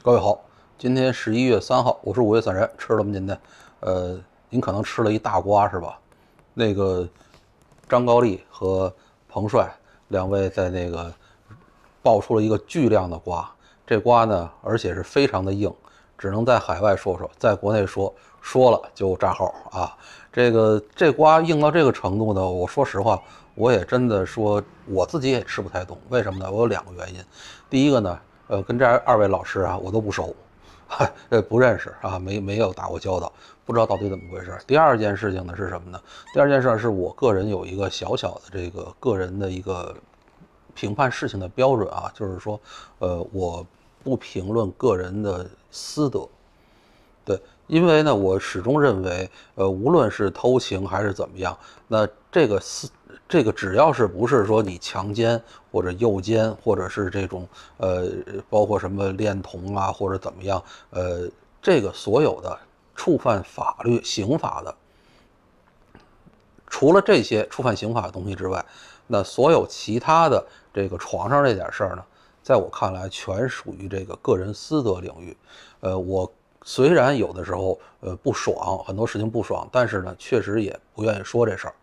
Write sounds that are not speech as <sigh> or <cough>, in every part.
各位好，今天十一月三号，我是五月散人，吃了吗今天？呃，您可能吃了一大瓜是吧？那个张高丽和彭帅两位在那个爆出了一个巨量的瓜，这瓜呢，而且是非常的硬，只能在海外说说，在国内说说了就炸号啊。这个这瓜硬到这个程度呢，我说实话，我也真的说我自己也吃不太懂，为什么呢？我有两个原因，第一个呢。呃，跟这二位老师啊，我都不熟，呃，不认识啊，没没有打过交道，不知道到底怎么回事。第二件事情呢是什么呢？第二件事儿是我个人有一个小小的这个个人的一个评判事情的标准啊，就是说，呃，我不评论个人的私德，对，因为呢，我始终认为，呃，无论是偷情还是怎么样，那这个私。这个只要是不是说你强奸或者诱奸或者是这种呃包括什么恋童啊或者怎么样呃这个所有的触犯法律刑法的，除了这些触犯刑法的东西之外，那所有其他的这个床上这点事儿呢，在我看来全属于这个个人私德领域。呃，我虽然有的时候呃不爽，很多事情不爽，但是呢，确实也不愿意说这事儿。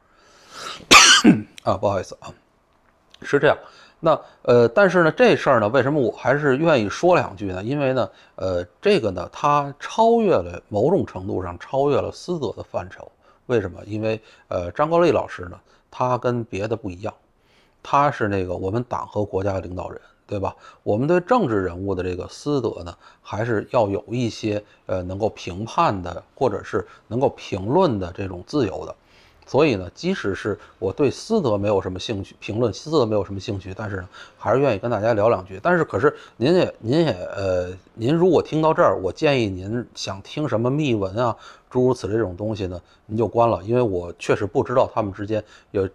<coughs> 啊，不好意思啊，是这样。那呃，但是呢，这事儿呢，为什么我还是愿意说两句呢？因为呢，呃，这个呢，它超越了某种程度上超越了私德的范畴。为什么？因为呃，张高丽老师呢，他跟别的不一样，他是那个我们党和国家领导人，对吧？我们对政治人物的这个私德呢，还是要有一些呃能够评判的，或者是能够评论的这种自由的。所以呢，即使是我对思德没有什么兴趣，评论思德没有什么兴趣，但是呢，还是愿意跟大家聊两句。但是可是您也您也呃，您如果听到这儿，我建议您想听什么秘闻啊，诸如此类这种东西呢，您就关了，因为我确实不知道他们之间有。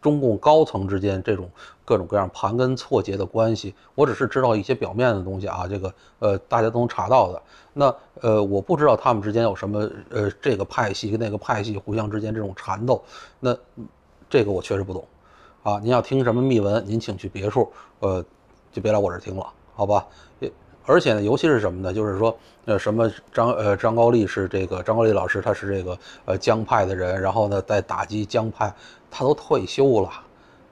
中共高层之间这种各种各样盘根错节的关系，我只是知道一些表面的东西啊，这个呃大家都能查到的。那呃我不知道他们之间有什么呃这个派系跟那个派系互相之间这种缠斗，那这个我确实不懂。啊，您要听什么密闻，您请去别处，呃，就别来我这儿听了，好吧？而且呢，尤其是什么呢？就是说，呃，什么张呃张高丽是这个张高丽老师，他是这个呃江派的人，然后呢在打击江派，他都退休了，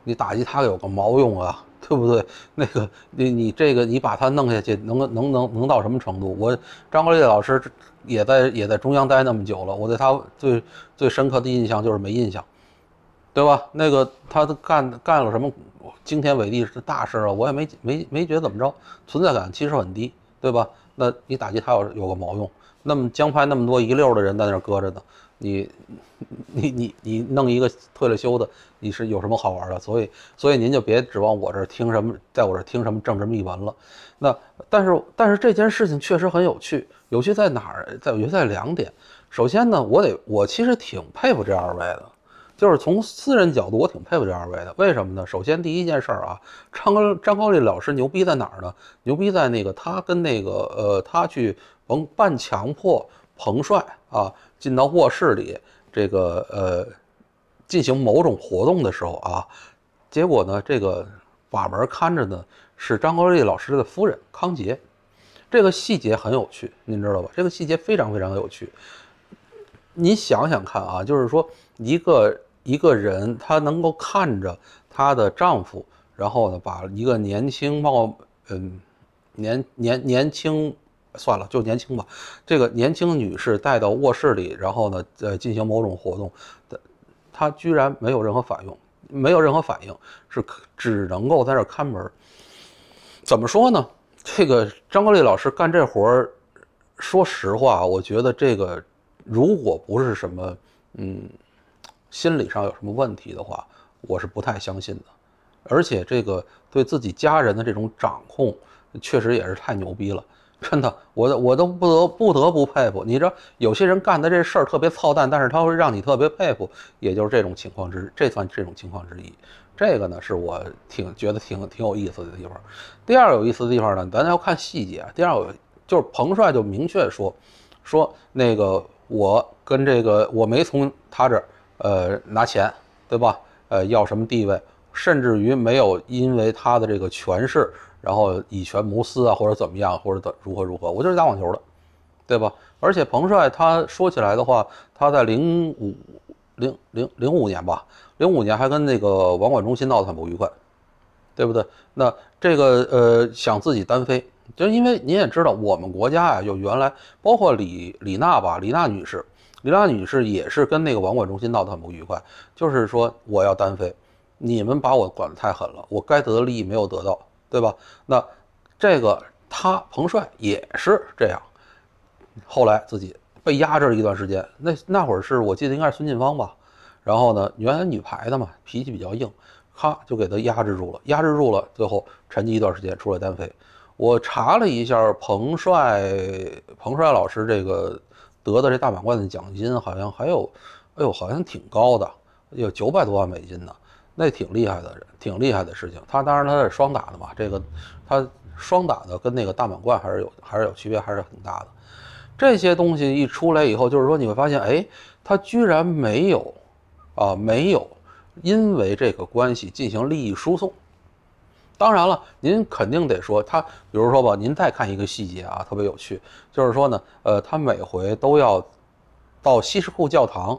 你打击他有个毛用啊，对不对？那个你你这个你把他弄下去，能能能能到什么程度？我张高丽老师也在也在中央待那么久了，我对他最最深刻的印象就是没印象。对吧？那个他干干了什么惊天伟地是大事啊？我也没没没觉得怎么着，存在感其实很低，对吧？那你打击他有有个毛用？那么江派那么多一溜的人在那儿搁着呢，你你你你弄一个退了休的，你是有什么好玩的？所以所以您就别指望我这儿听什么，在我这儿听什么政治秘闻了。那但是但是这件事情确实很有趣，有趣在哪儿？在有趣在两点。首先呢，我得我其实挺佩服这二位的。就是从私人角度，我挺佩服这二位的。为什么呢？首先第一件事儿啊，张高张高丽老师牛逼在哪儿呢？牛逼在那个他跟那个呃，他去甭半强迫彭帅啊进到卧室里，这个呃，进行某种活动的时候啊，结果呢，这个把门看着呢是张高丽老师的夫人康杰，这个细节很有趣，您知道吧？这个细节非常非常有趣。你想想看啊，就是说一个。一个人，她能够看着她的丈夫，然后呢，把一个年轻貌，嗯，年年年轻，算了，就年轻吧。这个年轻女士带到卧室里，然后呢，呃，进行某种活动，的，她居然没有任何反应，没有任何反应，是只能够在这看门。怎么说呢？这个张国立老师干这活儿，说实话，我觉得这个如果不是什么，嗯。心理上有什么问题的话，我是不太相信的。而且这个对自己家人的这种掌控，确实也是太牛逼了，真的，我我都不得不得不佩服。你知道，有些人干的这事儿特别操蛋，但是他会让你特别佩服，也就是这种情况之，这算这种情况之一。这个呢，是我挺觉得挺挺有意思的地方。第二有意思的地方呢，咱要看细节。第二，就是彭帅就明确说，说那个我跟这个我没从他这。呃，拿钱，对吧？呃，要什么地位，甚至于没有因为他的这个权势，然后以权谋私啊，或者怎么样，或者怎如何如何？我就是打网球的，对吧？而且彭帅他说起来的话，他在零五零零零五年吧，零五年还跟那个网管中心闹得很不愉快，对不对？那这个呃，想自己单飞，就是因为您也知道我们国家呀，就原来包括李李娜吧，李娜女士。李娜女士也是跟那个网管中心闹得很不愉快，就是说我要单飞，你们把我管的太狠了，我该得的利益没有得到，对吧？那这个他彭帅也是这样，后来自己被压制了一段时间，那那会儿是我记得应该是孙晋芳吧，然后呢，原来女排的嘛，脾气比较硬，咔就给他压制住了，压制住了，最后沉寂一段时间出来单飞。我查了一下彭帅，彭帅老师这个。得的这大满贯的奖金好像还有，哎呦，好像挺高的，有九百多万美金呢，那挺厉害的，挺厉害的事情。他当然他是双打的嘛，这个他双打的跟那个大满贯还是有还是有区别，还是很大的。这些东西一出来以后，就是说你会发现，哎，他居然没有，啊，没有因为这个关系进行利益输送。当然了，您肯定得说他，比如说吧，您再看一个细节啊，特别有趣，就是说呢，呃，他每回都要到西什库教堂，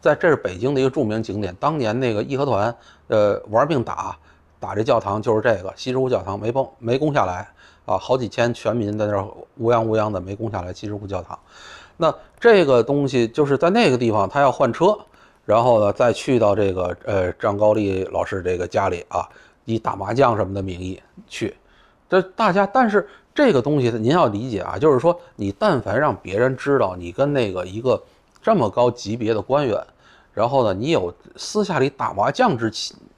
在这是北京的一个著名景点。当年那个义和团，呃，玩命打打这教堂，就是这个西什库教堂没崩没攻下来啊，好几千全民在儿乌央乌央的没攻下来西什库教堂。那这个东西就是在那个地方，他要换车，然后呢再去到这个呃张高丽老师这个家里啊。以打麻将什么的名义去，这大家，但是这个东西您要理解啊，就是说你但凡让别人知道你跟那个一个这么高级别的官员，然后呢，你有私下里打麻将之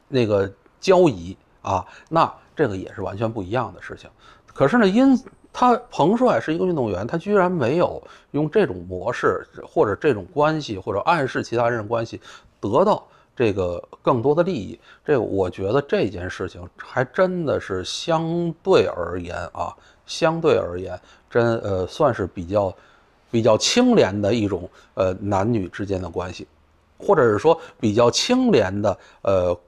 那个交易啊，那这个也是完全不一样的事情。可是呢，因他彭帅是一个运动员，他居然没有用这种模式或者这种关系或者暗示其他人的关系得到。这个更多的利益，这我觉得这件事情还真的是相对而言啊，相对而言真呃算是比较比较清廉的一种呃男女之间的关系，或者是说比较清廉的呃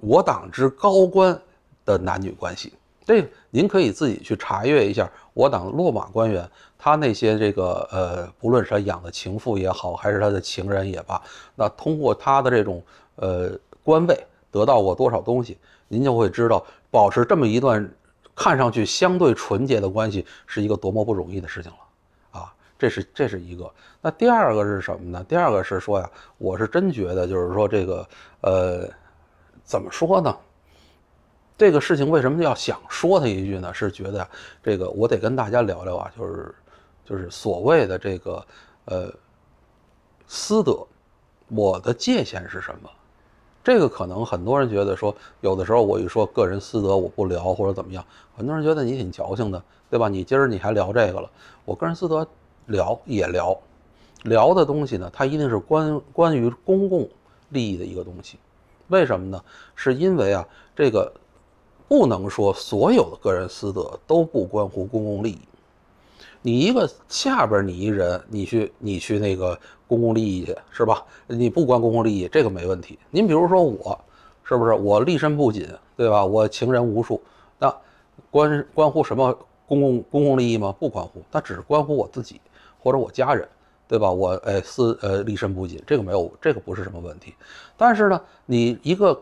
我党之高官的男女关系，这您可以自己去查阅一下我党落马官员。他那些这个呃，不论是他养的情妇也好，还是他的情人也罢，那通过他的这种呃官位得到过多少东西，您就会知道保持这么一段看上去相对纯洁的关系是一个多么不容易的事情了啊。这是这是一个。那第二个是什么呢？第二个是说呀，我是真觉得就是说这个呃，怎么说呢？这个事情为什么要想说他一句呢？是觉得这个我得跟大家聊聊啊，就是。就是所谓的这个，呃，私德，我的界限是什么？这个可能很多人觉得说，有的时候我一说个人私德，我不聊或者怎么样，很多人觉得你挺矫情的，对吧？你今儿你还聊这个了，我个人私德聊也聊，聊的东西呢，它一定是关关于公共利益的一个东西。为什么呢？是因为啊，这个不能说所有的个人私德都不关乎公共利益。你一个下边你一人，你去你去那个公共利益去是吧？你不关公共利益，这个没问题。您比如说我，是不是我立身不谨，对吧？我情人无数，那关关乎什么公共公共利益吗？不关乎，那只是关乎我自己或者我家人，对吧？我哎私呃立身不谨，这个没有这个不是什么问题。但是呢，你一个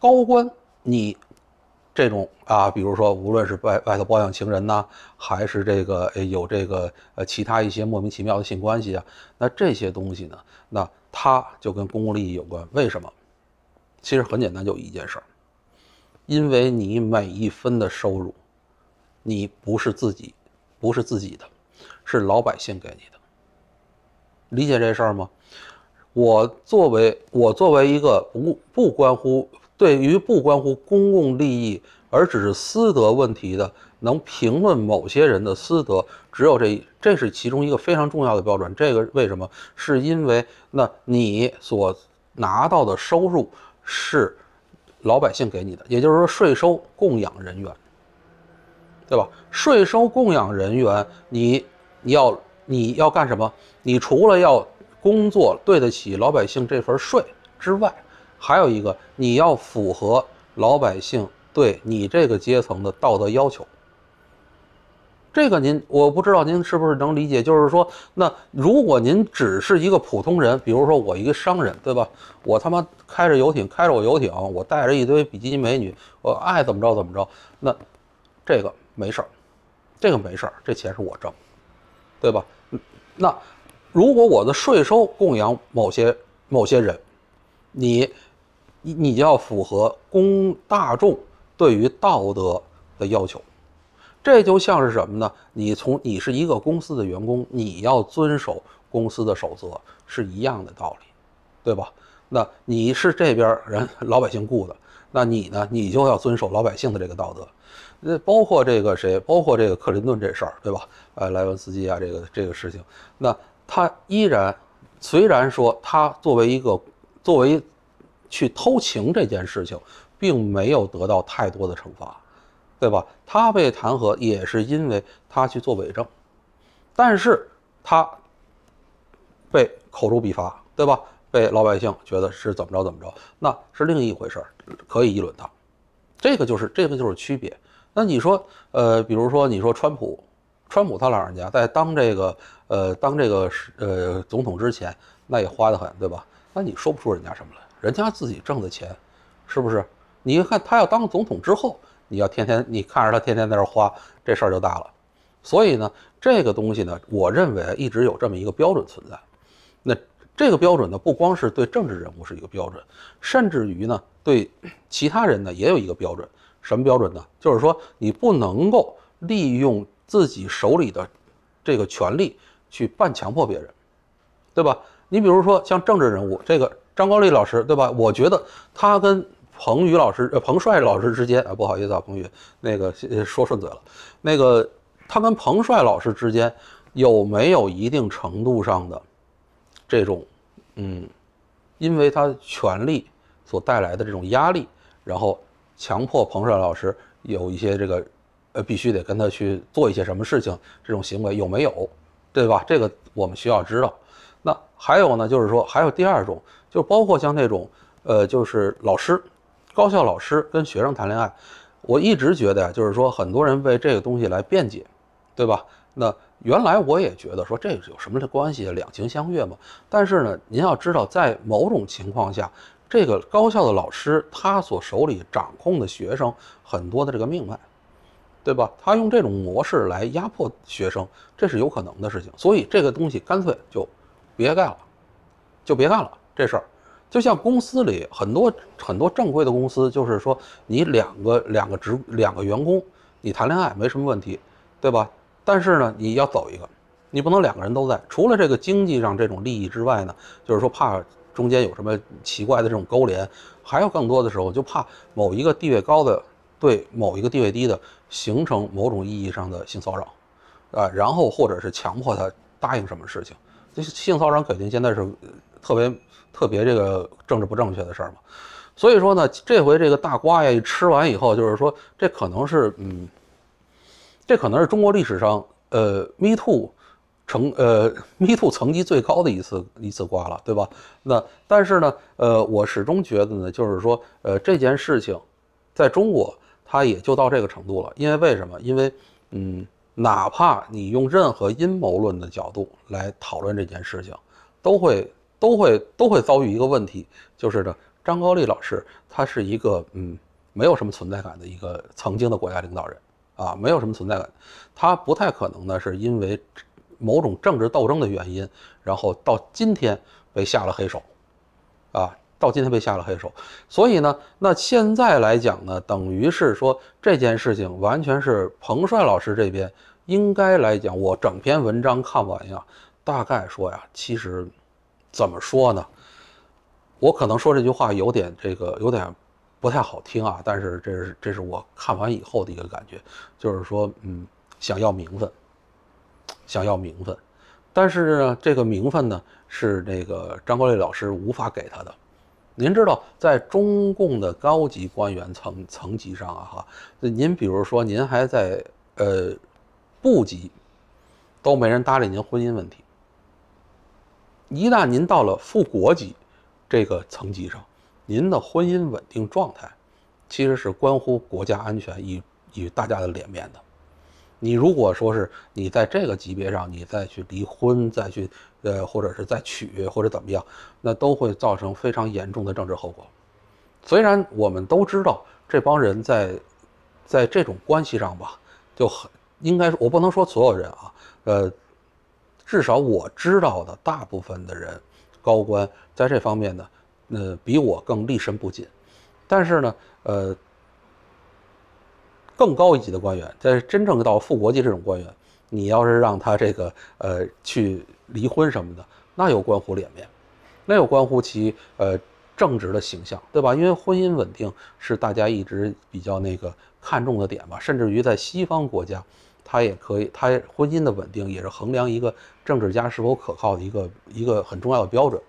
高官，你。这种啊，比如说，无论是外外头包养情人呐，还是这个有这个呃其他一些莫名其妙的性关系啊，那这些东西呢，那它就跟公共利益有关。为什么？其实很简单，就一件事儿，因为你每一分的收入，你不是自己，不是自己的，是老百姓给你的。理解这事儿吗？我作为我作为一个不不关乎。对于不关乎公共利益而只是私德问题的，能评论某些人的私德，只有这，这是其中一个非常重要的标准。这个为什么？是因为那你所拿到的收入是老百姓给你的，也就是说税收供养人员，对吧？税收供养人员，你你要你要干什么？你除了要工作对得起老百姓这份税之外。还有一个，你要符合老百姓对你这个阶层的道德要求。这个您我不知道您是不是能理解，就是说，那如果您只是一个普通人，比如说我一个商人，对吧？我他妈开着游艇，开着我游艇，我带着一堆比基尼美女，我爱怎么着怎么着。那这个没事儿，这个没事儿，这钱是我挣，对吧？那如果我的税收供养某些某些人，你？你你要符合公大众对于道德的要求，这就像是什么呢？你从你是一个公司的员工，你要遵守公司的守则，是一样的道理，对吧？那你是这边人老百姓雇的，那你呢？你就要遵守老百姓的这个道德。那包括这个谁？包括这个克林顿这事儿，对吧？呃，莱文斯基啊，这个这个事情，那他依然，虽然说他作为一个作为。去偷情这件事情，并没有得到太多的惩罚，对吧？他被弹劾也是因为他去做伪证，但是他被口诛笔伐，对吧？被老百姓觉得是怎么着怎么着，那是另一回事儿，可以议论他。这个就是这个就是区别。那你说，呃，比如说你说川普，川普他老人家在当这个呃当这个呃总统之前，那也花的很，对吧？那你说不出人家什么来。人家自己挣的钱，是不是？你看他要当了总统之后，你要天天你看着他天天在这花，这事儿就大了。所以呢，这个东西呢，我认为一直有这么一个标准存在。那这个标准呢，不光是对政治人物是一个标准，甚至于呢，对其他人呢也有一个标准。什么标准呢？就是说你不能够利用自己手里的这个权利去办强迫别人，对吧？你比如说像政治人物这个。张高丽老师，对吧？我觉得他跟彭宇老师、呃彭帅老师之间啊，不好意思啊，彭宇，那个说顺嘴了，那个他跟彭帅老师之间有没有一定程度上的这种，嗯，因为他权力所带来的这种压力，然后强迫彭帅老师有一些这个，呃，必须得跟他去做一些什么事情，这种行为有没有，对吧？这个我们需要知道。那还有呢，就是说还有第二种。就包括像那种，呃，就是老师，高校老师跟学生谈恋爱，我一直觉得就是说很多人为这个东西来辩解，对吧？那原来我也觉得说这有什么的关系？两情相悦嘛。但是呢，您要知道，在某种情况下，这个高校的老师他所手里掌控的学生很多的这个命脉，对吧？他用这种模式来压迫学生，这是有可能的事情。所以这个东西干脆就别干了，就别干了。这事儿，就像公司里很多很多正规的公司，就是说你两个两个职两个员工，你谈恋爱没什么问题，对吧？但是呢，你要走一个，你不能两个人都在。除了这个经济上这种利益之外呢，就是说怕中间有什么奇怪的这种勾连，还有更多的时候就怕某一个地位高的对某一个地位低的形成某种意义上的性骚扰，啊，然后或者是强迫他答应什么事情。这性骚扰肯定现在是。特别特别这个政治不正确的事儿嘛，所以说呢，这回这个大瓜呀吃完以后，就是说这可能是嗯，这可能是中国历史上呃 me too 成呃 <laughs> me too 层级最高的一次一次瓜了，对吧？那但是呢呃，我始终觉得呢，就是说呃这件事情在中国它也就到这个程度了，因为为什么？因为嗯，哪怕你用任何阴谋论的角度来讨论这件事情，都会。都会都会遭遇一个问题，就是呢，张高丽老师他是一个嗯，没有什么存在感的一个曾经的国家领导人啊，没有什么存在感，他不太可能呢是因为某种政治斗争的原因，然后到今天被下了黑手，啊，到今天被下了黑手，所以呢，那现在来讲呢，等于是说这件事情完全是彭帅老师这边应该来讲，我整篇文章看完呀，大概说呀，其实。怎么说呢？我可能说这句话有点这个有点不太好听啊，但是这是这是我看完以后的一个感觉，就是说，嗯，想要名分，想要名分，但是呢，这个名分呢是那个张国立老师无法给他的。您知道，在中共的高级官员层层级上啊，哈，您比如说，您还在呃部级，都没人搭理您婚姻问题。一旦您到了副国级这个层级上，您的婚姻稳定状态其实是关乎国家安全与以大家的脸面的。你如果说是你在这个级别上，你再去离婚，再去呃，或者是再娶或者怎么样，那都会造成非常严重的政治后果。虽然我们都知道这帮人在在这种关系上吧，就很应该我不能说所有人啊，呃。至少我知道的，大部分的人，高官在这方面呢，呃，比我更立身不谨。但是呢，呃，更高一级的官员，在真正到副国级这种官员，你要是让他这个呃去离婚什么的，那又关乎脸面，那又关乎其呃正直的形象，对吧？因为婚姻稳定是大家一直比较那个看重的点吧，甚至于在西方国家。他也可以，他婚姻的稳定也是衡量一个政治家是否可靠的一个一个很重要的标准。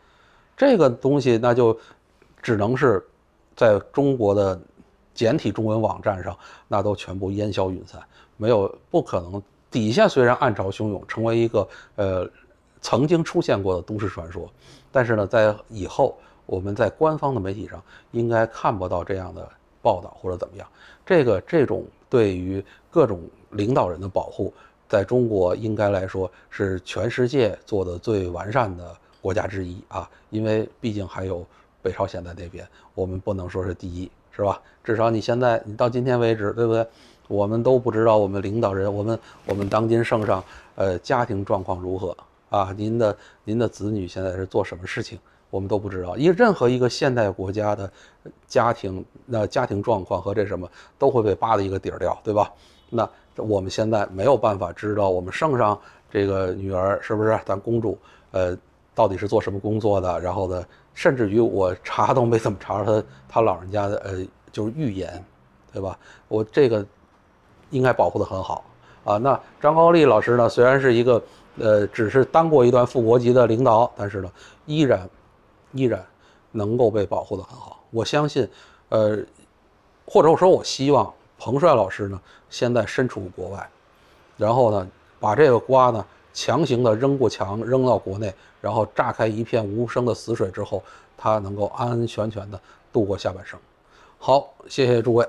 这个东西那就只能是在中国的简体中文网站上，那都全部烟消云散，没有不可能。底下虽然暗潮汹涌，成为一个呃曾经出现过的都市传说，但是呢，在以后我们在官方的媒体上应该看不到这样的报道或者怎么样。这个这种对于各种领导人的保护，在中国应该来说是全世界做的最完善的国家之一啊，因为毕竟还有北朝鲜在那边，我们不能说是第一，是吧？至少你现在，你到今天为止，对不对？我们都不知道我们领导人，我们我们当今圣上，呃，家庭状况如何啊？您的您的子女现在是做什么事情？我们都不知道，因任何一个现代国家的家庭，那家庭状况和这什么都会被扒的一个底儿掉，对吧？那。我们现在没有办法知道我们圣上这个女儿是不是咱公主，呃，到底是做什么工作的？然后呢，甚至于我查都没怎么查到她，她老人家的呃，就是预言，对吧？我这个应该保护的很好啊。那张高丽老师呢，虽然是一个呃，只是当过一段副国级的领导，但是呢，依然依然能够被保护的很好。我相信，呃，或者我说我希望。彭帅老师呢，现在身处国外，然后呢，把这个瓜呢，强行的扔过墙，扔到国内，然后炸开一片无声的死水之后，他能够安安全全的度过下半生。好，谢谢诸位。